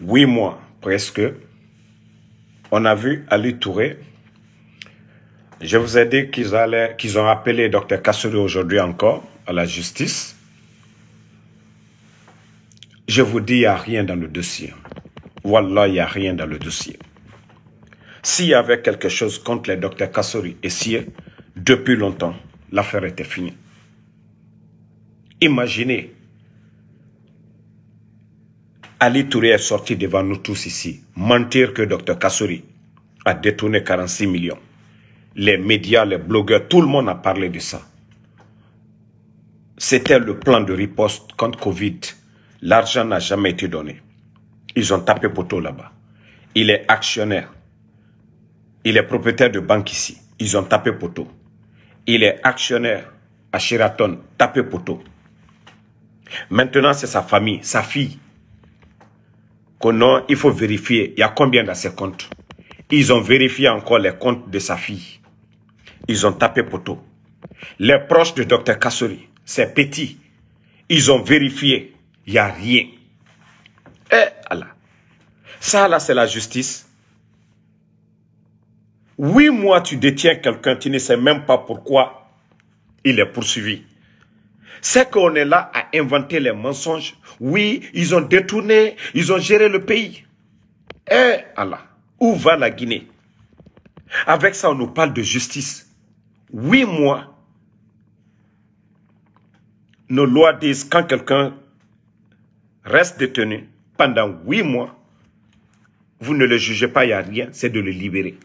huit mois presque, on a vu Ali Touré. Je vous ai dit qu'ils allaient, qu'ils ont appelé Dr Kassori aujourd'hui encore à la justice. Je vous dis, il n'y a rien dans le dossier. Voilà, il n'y a rien dans le dossier. S'il y avait quelque chose contre le Dr Kassori et si, depuis longtemps, l'affaire était finie. Imaginez Ali Touré est sorti devant nous tous ici, mentir que Dr Kassouri a détourné 46 millions. Les médias, les blogueurs, tout le monde a parlé de ça. C'était le plan de riposte contre Covid. L'argent n'a jamais été donné. Ils ont tapé poteau là-bas. Il est actionnaire. Il est propriétaire de banque ici. Ils ont tapé poteau. Il est actionnaire à Sheraton, tapé poteau. Maintenant, c'est sa famille, sa fille qu'on il faut vérifier, il y a combien dans ses comptes. Ils ont vérifié encore les comptes de sa fille. Ils ont tapé poteau. Les proches de Dr Kassori, c'est petits, ils ont vérifié, il n'y a rien. Eh Allah, ça là c'est la justice. Huit mois tu détiens quelqu'un, tu ne sais même pas pourquoi il est poursuivi. C'est qu'on est là à inventer les mensonges. Oui, ils ont détourné, ils ont géré le pays. Eh Allah, où va la Guinée Avec ça, on nous parle de justice. Huit mois, nos lois disent quand quelqu'un reste détenu pendant huit mois, vous ne le jugez pas, il n'y a rien, c'est de le libérer.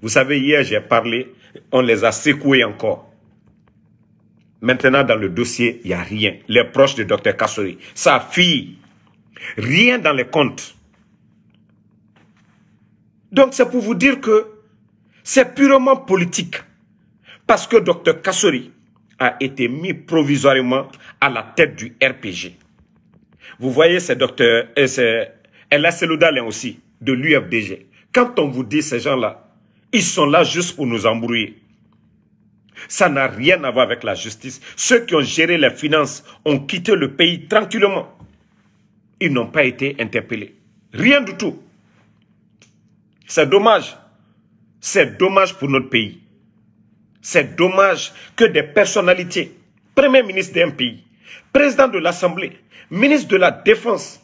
Vous savez, hier, j'ai parlé, on les a secoués encore. Maintenant, dans le dossier, il n'y a rien. Les proches de Dr Kassori, sa fille, rien dans les comptes. Donc, c'est pour vous dire que c'est purement politique. Parce que Dr Kassori a été mis provisoirement à la tête du RPG. Vous voyez, c'est Dr, euh, c'est aussi, de l'UFDG. Quand on vous dit ces gens-là, ils sont là juste pour nous embrouiller. Ça n'a rien à voir avec la justice. Ceux qui ont géré les finances ont quitté le pays tranquillement. Ils n'ont pas été interpellés. Rien du tout. C'est dommage. C'est dommage pour notre pays. C'est dommage que des personnalités, premier ministre d'un pays, président de l'Assemblée, ministre de la Défense,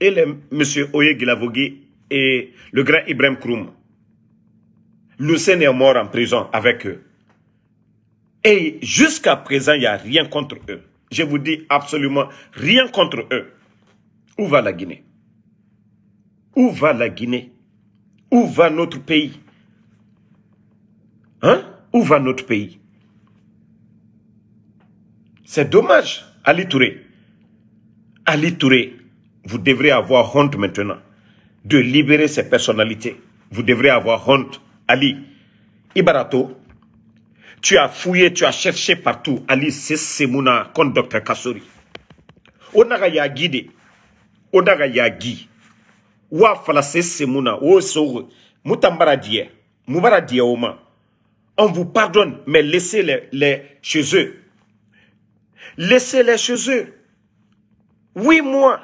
et M. Oye Gilavogui et le grand Ibrahim Kroum, Seigneur est mort en prison avec eux. Et jusqu'à présent, il n'y a rien contre eux. Je vous dis absolument rien contre eux. Où va la Guinée Où va la Guinée Où va notre pays Hein Où va notre pays C'est dommage, Ali Touré. Ali Touré, vous devrez avoir honte maintenant de libérer ces personnalités. Vous devrez avoir honte. Ali, Ibarato, tu as fouillé, tu as cherché partout. Ali, c'est Semouna contre Dr. Kassori. onaga ya gide onaga ya gi wa fala sese On o mutambara mubara on vous pardonne mais laissez les, chez eux laissez les chez eux oui moi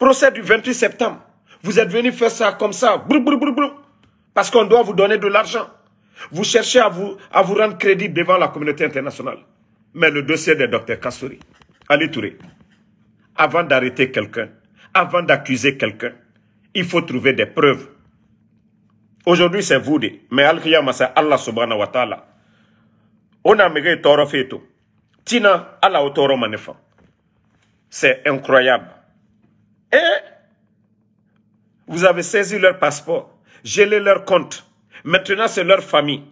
procès du 28 septembre vous êtes venu faire ça comme ça parce qu'on doit vous donner de l'argent. Vous cherchez à vous, à vous rendre crédible devant la communauté internationale. Mais le dossier des docteurs Kassouri, allez Touré, avant d'arrêter quelqu'un, avant d'accuser quelqu'un, il faut trouver des preuves. Aujourd'hui, c'est vous, mais al Kiyama c'est Allah subhanahu wa ta'ala. On a mégé toro Tina, Allah otoro C'est incroyable. Et vous avez saisi leur passeport. Geler leur compte. Maintenant, c'est leur famille.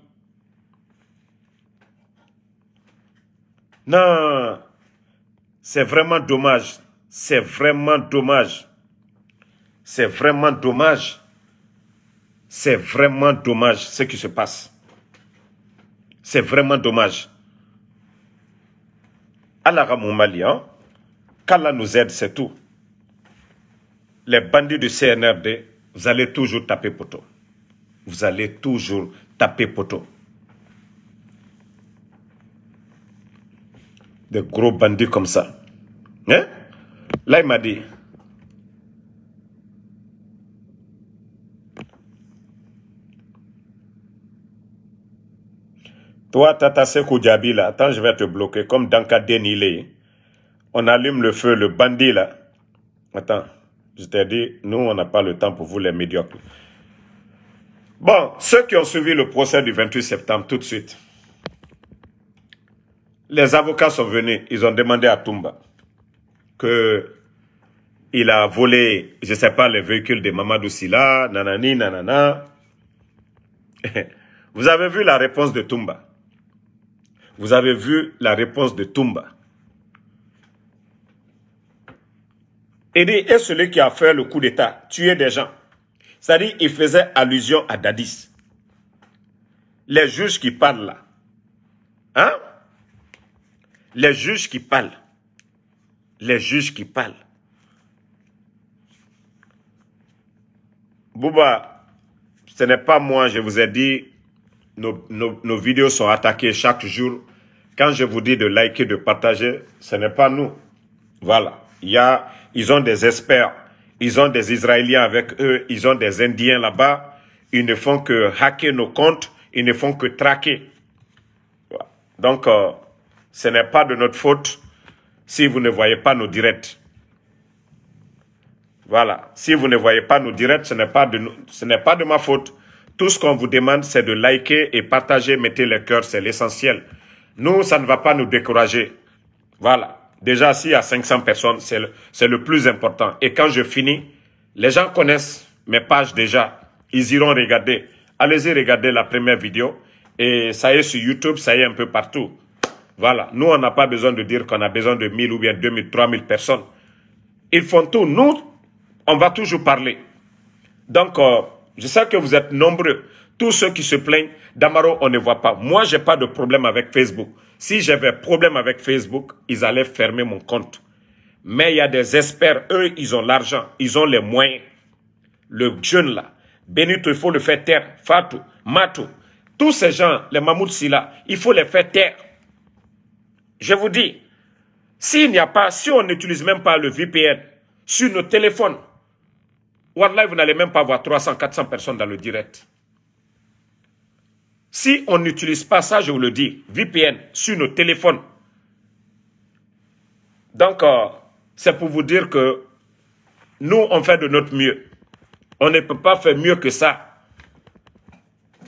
Non, c'est vraiment dommage. C'est vraiment dommage. C'est vraiment dommage. C'est vraiment dommage ce qui se passe. C'est vraiment dommage. Allah Mali, hein? qu'Allah nous aide, c'est tout. Les bandits du CNRD vous allez toujours taper poteau. Vous allez toujours taper poteau. Des gros bandits comme ça. Hein? Là, il m'a dit, Toi, Tata Sekou Djabi, là, attends, je vais te bloquer, comme Danka Nile. On allume le feu, le bandit, là. Attends. Je t'ai dit, nous, on n'a pas le temps pour vous, les médiocres. Bon, ceux qui ont suivi le procès du 28 septembre, tout de suite, les avocats sont venus, ils ont demandé à Toumba que il a volé, je ne sais pas, le véhicule de Mamadou Silla, nanani, nanana. Vous avez vu la réponse de Toumba. Vous avez vu la réponse de Toumba. Et dit, et celui qui a fait le coup d'État, tuer des gens. C'est-à-dire, il faisait allusion à Dadis. Les juges qui parlent là. Hein? Les juges qui parlent. Les juges qui parlent. Bouba, ce n'est pas moi, je vous ai dit, nos, nos, nos, vidéos sont attaquées chaque jour. Quand je vous dis de liker, de partager, ce n'est pas nous. Voilà. Il y a, ils ont des experts, ils ont des Israéliens avec eux, ils ont des Indiens là-bas. Ils ne font que hacker nos comptes, ils ne font que traquer. Donc, euh, ce n'est pas de notre faute si vous ne voyez pas nos directs. Voilà. Si vous ne voyez pas nos directs, ce n'est pas de, ce n'est pas de ma faute. Tout ce qu'on vous demande, c'est de liker et partager, mettez le cœur, c'est l'essentiel. Nous, ça ne va pas nous décourager. Voilà. Déjà, s'il y a 500 personnes, c'est le, plus important. Et quand je finis, les gens connaissent mes pages déjà. Ils iront regarder. Allez-y regarder la première vidéo. Et ça y est sur YouTube, ça y est un peu partout. Voilà. Nous, on n'a pas besoin de dire qu'on a besoin de 1000 ou bien 2000, 3000 personnes. Ils font tout. Nous, on va toujours parler. Donc, euh, je sais que vous êtes nombreux. Tous ceux qui se plaignent, Damaro, on ne voit pas. Moi, j'ai pas de problème avec Facebook. Si j'avais problème avec Facebook, ils allaient fermer mon compte. Mais il y a des experts, eux, ils ont l'argent, ils ont les moyens. Le jeune là, Benito, il faut le faire taire. Fatou, Matou, tous ces gens, les mamuts, là, il faut les faire taire. Je vous dis, s'il n'y a pas, si on n'utilise même pas le VPN sur nos téléphones, Wallah, vous n'allez même pas avoir 300, 400 personnes dans le direct. Si on n'utilise pas ça, je vous le dis, VPN sur nos téléphones. Donc, euh, c'est pour vous dire que nous, on fait de notre mieux. On ne peut pas faire mieux que ça.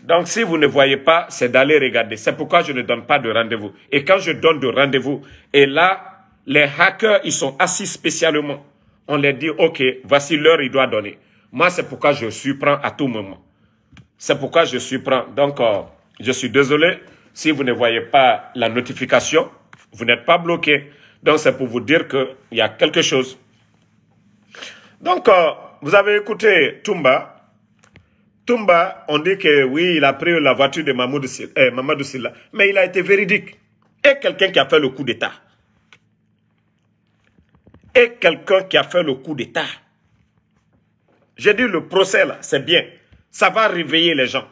Donc, si vous ne voyez pas, c'est d'aller regarder. C'est pourquoi je ne donne pas de rendez-vous. Et quand je donne de rendez-vous, et là, les hackers, ils sont assis spécialement. On leur dit, OK, voici l'heure, il doit donner. Moi, c'est pourquoi je surprends à tout moment. C'est pourquoi je suis prêt. Donc, euh, je suis désolé si vous ne voyez pas la notification. Vous n'êtes pas bloqué. Donc, c'est pour vous dire qu'il y a quelque chose. Donc, euh, vous avez écouté Tumba Tumba on dit que oui, il a pris la voiture de Mamadou eh, Mamadou Silla. Mais il a été véridique. Et quelqu'un qui a fait le coup d'État. Et quelqu'un qui a fait le coup d'État. J'ai dit le procès là, c'est bien. Ça va réveiller les gens.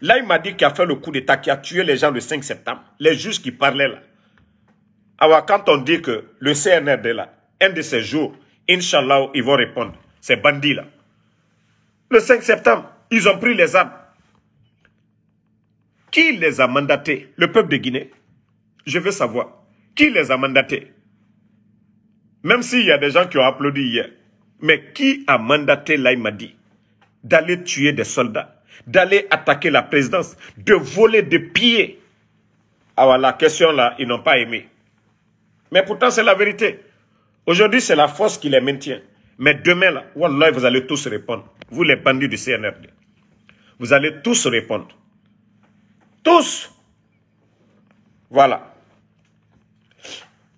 Là, il m'a dit qu'il a fait le coup d'État, qui a tué les gens le 5 septembre. Les juges qui parlaient là. Alors, quand on dit que le CNRD là, un de ces jours, Inch'Allah, ils vont répondre. Ces bandits là. Le 5 septembre, ils ont pris les armes. Qui les a mandatés Le peuple de Guinée Je veux savoir. Qui les a mandatés Même s'il y a des gens qui ont applaudi hier. Mais qui a mandaté dit d'aller tuer des soldats, d'aller attaquer la présidence, de voler des pieds. Alors ah, la question là, ils n'ont pas aimé. Mais pourtant, c'est la vérité. Aujourd'hui, c'est la force qui les maintient. Mais demain, là, Wallah, vous allez tous répondre. Vous, les bandits du CNRD. Vous allez tous répondre. Tous. Voilà.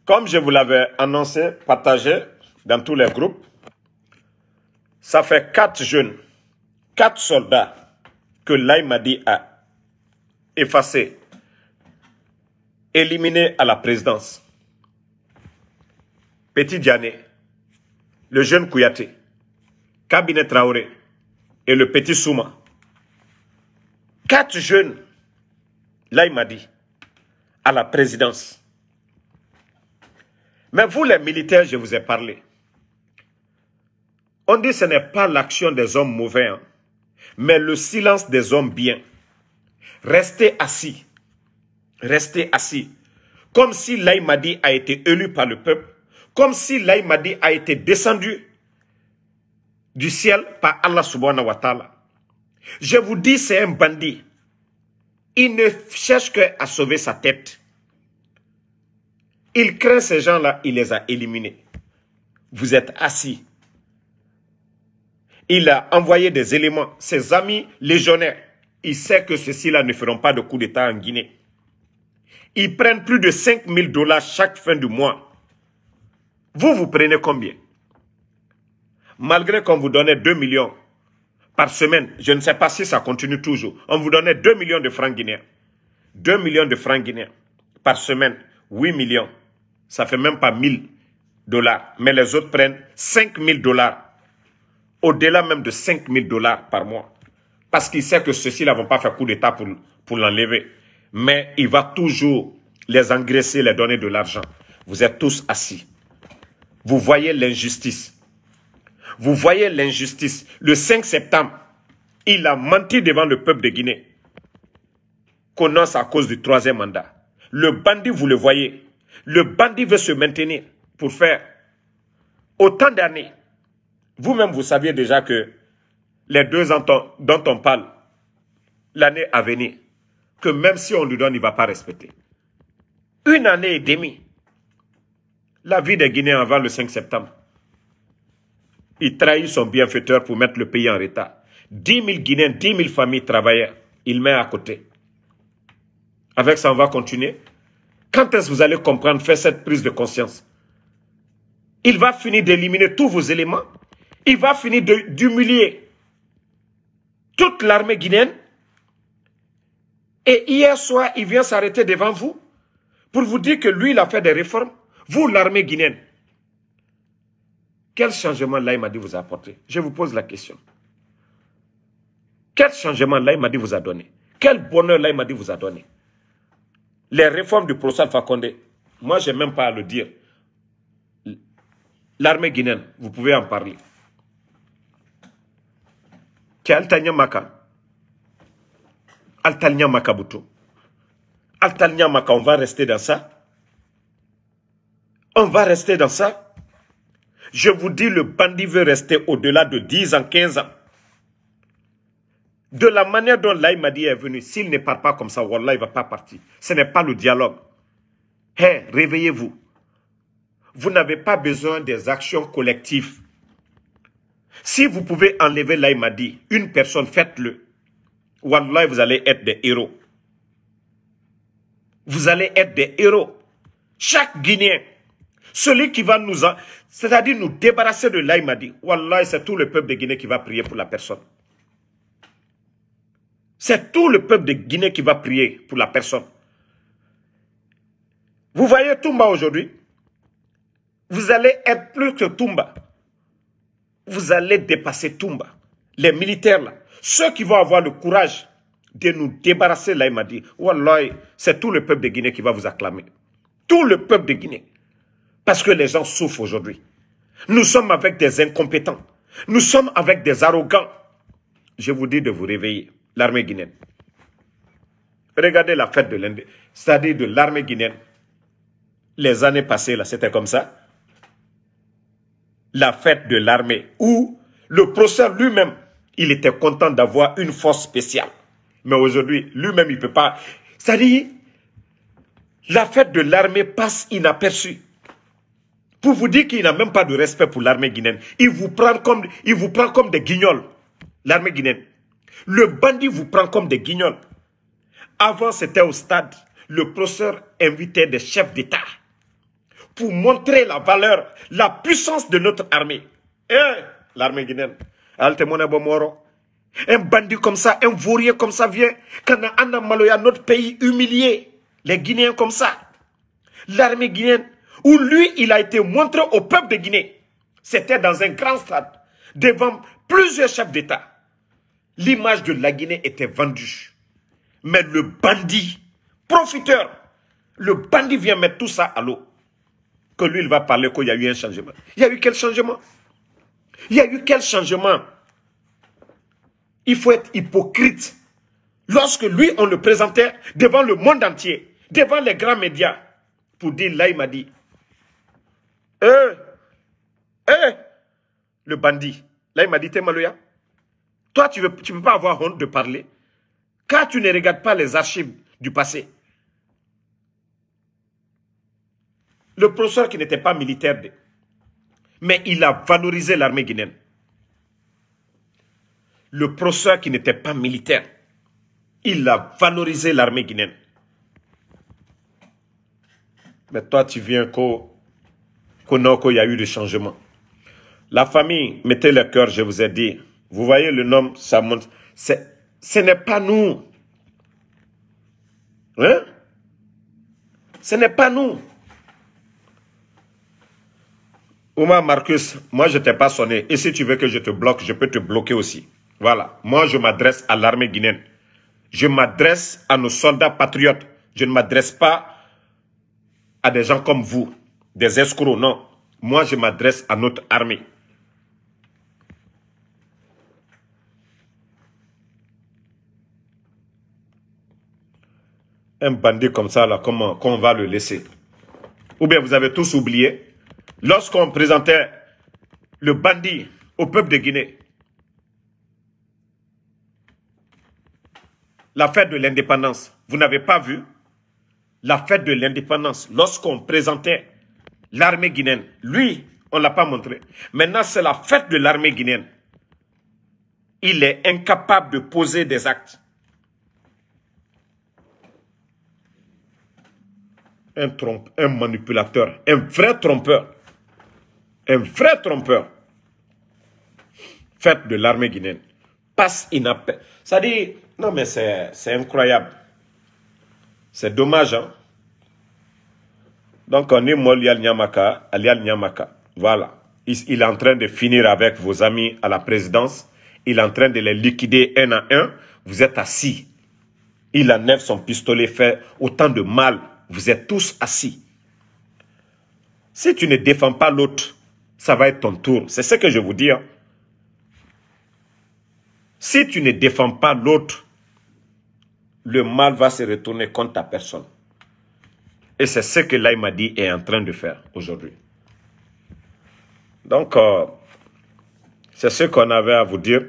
Comme je vous l'avais annoncé, partagé dans tous les groupes, ça fait quatre jeunes quatre soldats que Laïmadi a effacés, éliminés à la présidence. Petit Diané, le jeune Kouyaté, Cabinet Traoré et le petit Souma. Quatre jeunes, Laïmadi, à la présidence. Mais vous, les militaires, je vous ai parlé. On dit que ce n'est pas l'action des hommes mauvais. Hein. Mais le silence des hommes bien, Restez assis, Restez assis, comme si l'Aïmadi a été élu par le peuple, comme si l'Aïmadi a été descendu du ciel par Allah subhanahu wa ta'ala. Je vous dis, c'est un bandit. Il ne cherche qu'à sauver sa tête. Il craint ces gens-là, il les a éliminés. Vous êtes assis il a envoyé des éléments, ses amis légionnaires. Il sait que ceux-ci-là ne feront pas de coup d'État en Guinée. Ils prennent plus de 5 000 dollars chaque fin du mois. Vous, vous prenez combien Malgré qu'on vous donnait 2 millions par semaine, je ne sais pas si ça continue toujours, on vous donnait 2 millions de francs guinéens. 2 millions de francs guinéens par semaine, 8 millions. Ça fait même pas 1 000 dollars. Mais les autres prennent 5 000 dollars au-delà même de 5 000 dollars par mois. Parce qu'il sait que ceux-ci vont pas faire coup d'État pour, pour l'enlever. Mais il va toujours les engraisser, les donner de l'argent. Vous êtes tous assis. Vous voyez l'injustice. Vous voyez l'injustice. Le 5 septembre, il a menti devant le peuple de Guinée. Connance à cause du troisième mandat. Le bandit, vous le voyez. Le bandit veut se maintenir pour faire autant d'années vous-même, vous saviez déjà que les deux ans dont on parle, l'année à venir, que même si on lui donne, il ne va pas respecter. Une année et demie. La vie des Guinéens avant le 5 septembre. Il trahit son bienfaiteur pour mettre le pays en retard. 10 000 Guinéens, 10 000 familles travaillent, Il met à côté. Avec ça, on va continuer. Quand est-ce que vous allez comprendre, faire cette prise de conscience Il va finir d'éliminer tous vos éléments il va finir d'humilier toute l'armée guinéenne. Et hier soir, il vient s'arrêter devant vous pour vous dire que lui, il a fait des réformes. Vous, l'armée guinéenne. Quel changement là, il m'a dit vous a apporté Je vous pose la question. Quel changement là, il m'a dit vous a donné Quel bonheur là, il m'a dit vous a donné Les réformes du professeur Fakonde, moi, je n'ai même pas à le dire. L'armée guinéenne, vous pouvez en parler. Altanya maka, Maka. altal Maka butu Maka, on va rester dans ça on va rester dans ça je vous dis le bandit veut rester au-delà de 10 ans 15 ans de la manière dont l'Aïmadi est venu, s'il ne part pas comme ça, Wallah, il ne va pas partir. Ce n'est pas le dialogue. réveillez Vous, Vous n'avez pas besoin des actions collectives. Si vous pouvez enlever l'Aïmadi, une personne, faites-le. Wallah, vous allez être des héros. Vous allez être des héros. Chaque Guinéen, celui qui va nous, c'est-à-dire nous débarrasser de l'Aïmadi, Wallah, c'est tout le peuple de Guinée qui va prier pour la personne. C'est tout le peuple de Guinée qui va prier pour la personne. Vous voyez Toumba aujourd'hui Vous allez être plus que Toumba vous allez dépasser Toumba. Les militaires, là, ceux qui vont avoir le courage de nous débarrasser, là, il m'a dit, Wallah, c'est tout le peuple de Guinée qui va vous acclamer. Tout le peuple de Guinée. Parce que les gens souffrent aujourd'hui. Nous sommes avec des incompétents. Nous sommes avec des arrogants. Je vous dis de vous réveiller, l'armée guinéenne. Regardez la fête de l'Inde, c'est-à-dire de l'armée guinéenne. Les années passées, là, c'était comme ça la fête de l'armée, où le professeur lui-même, il était content d'avoir une force spéciale. Mais aujourd'hui, lui-même, il ne peut pas. Ça dit la fête de l'armée passe inaperçue. Pour vous dire qu'il n'a même pas de respect pour l'armée guinéenne. Il vous prend comme, il vous prend comme des guignols, l'armée guinéenne. Le bandit vous prend comme des guignols. Avant, c'était au stade. Le professeur invitait des chefs d'État pour montrer la valeur, la puissance de notre armée. Eh, l'armée guinéenne. Un bandit comme ça, un vaurier comme ça vient. Quand Anna Maloya, notre pays humilié, les Guinéens comme ça. L'armée guinéenne, où lui, il a été montré au peuple de Guinée. C'était dans un grand stade, devant plusieurs chefs d'État. L'image de la Guinée était vendue. Mais le bandit, profiteur, le bandit vient mettre tout ça à l'eau lui, il va parler qu'il y a eu un changement. Il y a eu quel changement Il y a eu quel changement Il faut être hypocrite. Lorsque lui, on le présentait devant le monde entier, devant les grands médias, pour dire, là, il m'a dit, hein? Hein? le bandit, là, il m'a dit, t'es maloya. Toi, tu veux tu peux pas avoir honte de parler, car tu ne regardes pas les archives du passé. Le professeur qui n'était pas militaire, mais il a valorisé l'armée guinéenne. Le professeur qui n'était pas militaire, il a valorisé l'armée guinéenne. Mais toi, tu viens qu'au il y a eu des changements. La famille, mettez le cœur, je vous ai dit. Vous voyez le nom, ça monte. Ce n'est pas nous. Hein? Ce n'est pas nous. Moi, Marcus, moi je t'ai pas sonné. Et si tu veux que je te bloque, je peux te bloquer aussi. Voilà. Moi je m'adresse à l'armée guinéenne. Je m'adresse à nos soldats patriotes. Je ne m'adresse pas à des gens comme vous, des escrocs, non. Moi je m'adresse à notre armée. Un bandit comme ça, là, comment, comment on va le laisser Ou bien vous avez tous oublié lorsqu'on présentait le bandit au peuple de Guinée, la fête de l'indépendance, vous n'avez pas vu la fête de l'indépendance lorsqu'on présentait l'armée guinéenne. Lui, on ne l'a pas montré. Maintenant, c'est la fête de l'armée guinéenne. Il est incapable de poser des actes. Un, trompe, un manipulateur, un vrai trompeur un vrai trompeur, fait de l'armée guinéenne, passe inaperçu. Ça dit, non mais c'est incroyable. C'est dommage, hein? Donc on est Molial Alial Nyamaka. Voilà. Il, il, est en train de finir avec vos amis à la présidence. Il est en train de les liquider un à un. Vous êtes assis. Il enlève son pistolet, fait autant de mal. Vous êtes tous assis. Si tu ne défends pas l'autre, ça va être ton tour. C'est ce que je vous dis. Hein. Si tu ne défends pas l'autre, le mal va se retourner contre ta personne. Et c'est ce que l'Aïmadi est en train de faire aujourd'hui. Donc, euh, c'est ce qu'on avait à vous dire.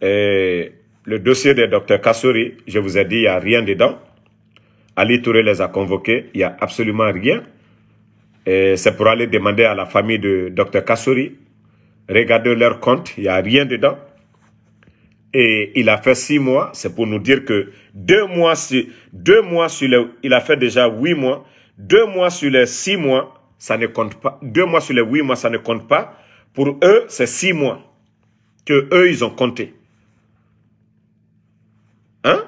Et le dossier de Dr Kassouri, je vous ai dit, il n'y a rien dedans. Ali Touré les a convoqués, il n'y a absolument rien c'est pour aller demander à la famille de Dr Kassouri. Regardez leur compte, il n'y a rien dedans. Et il a fait six mois, c'est pour nous dire que deux mois sur, deux mois sur les, il a fait déjà huit mois, deux mois sur les six mois, ça ne compte pas, deux mois sur les huit mois, ça ne compte pas. Pour eux, c'est six mois que eux, ils ont compté. Hein?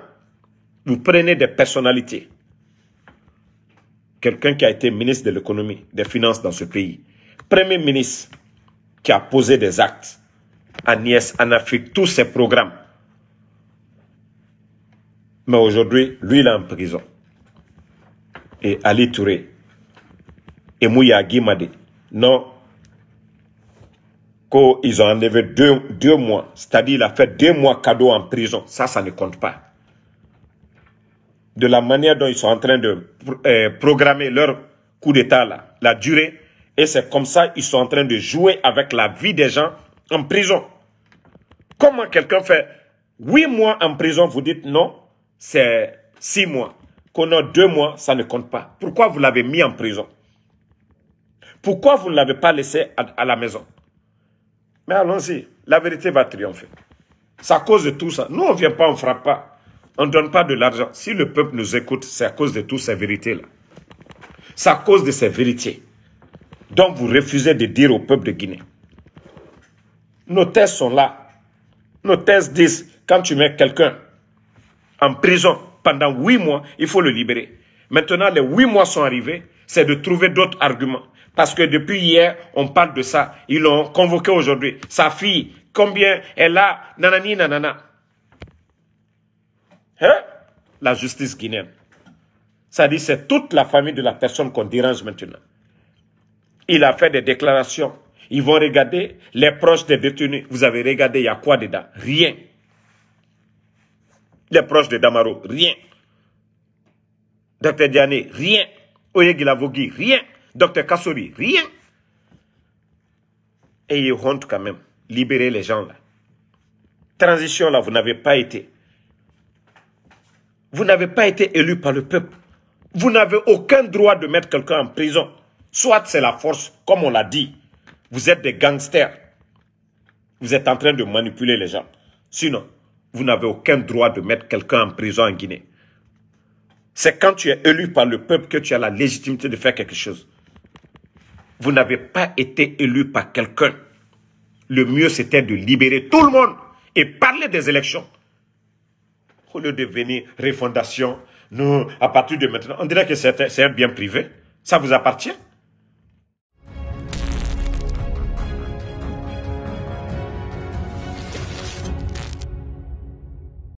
Vous prenez des personnalités quelqu'un qui a été ministre de l'économie, des finances dans ce pays, premier ministre qui a posé des actes, à Nièce, en Afrique, tous ses programmes. Mais aujourd'hui, lui, il est en prison. Et Ali Touré, et Mouya Madé, non, qu'ils ont enlevé deux, deux mois, c'est-à-dire il a fait deux mois cadeau en prison, ça, ça ne compte pas de la manière dont ils sont en train de euh, programmer leur coup d'État, là, la durée. Et c'est comme ça ils sont en train de jouer avec la vie des gens en prison. Comment quelqu'un fait huit mois en prison, vous dites non, c'est six mois. Qu'on a deux mois, ça ne compte pas. Pourquoi vous l'avez mis en prison Pourquoi vous ne l'avez pas laissé à, à la maison Mais allons-y, la vérité va triompher. C'est à cause de tout ça. Nous, on ne vient pas, on ne frappe pas. On ne donne pas de l'argent. Si le peuple nous écoute, c'est à cause de toutes ces vérités-là. C'est à cause de ces vérités Donc, vous refusez de dire au peuple de Guinée. Nos tests sont là. Nos thèses disent, quand tu mets quelqu'un en prison pendant huit mois, il faut le libérer. Maintenant, les huit mois sont arrivés, c'est de trouver d'autres arguments. Parce que depuis hier, on parle de ça. Ils l'ont convoqué aujourd'hui. Sa fille, combien elle a, nanani, nanana. Hein? la justice guinéenne. ça dit c'est toute la famille de la personne qu'on dérange maintenant. Il a fait des déclarations. Ils vont regarder les proches des détenus. Vous avez regardé, il y a quoi dedans Rien. Les proches de Damaro, rien. Docteur Diané, rien. Oyegilavogui, rien. Docteur Kassori, rien. Et ils honte quand même. Libérez les gens là. Transition là, vous n'avez pas été. Vous n'avez pas été élu par le peuple. Vous n'avez aucun droit de mettre quelqu'un en prison. Soit c'est la force, comme on l'a dit. Vous êtes des gangsters. Vous êtes en train de manipuler les gens. Sinon, vous n'avez aucun droit de mettre quelqu'un en prison en Guinée. C'est quand tu es élu par le peuple que tu as la légitimité de faire quelque chose. Vous n'avez pas été élu par quelqu'un. Le mieux, c'était de libérer tout le monde et parler des élections au lieu de venir refondation, nous, à partir de maintenant, on dirait que c'est un bien privé. Ça vous appartient.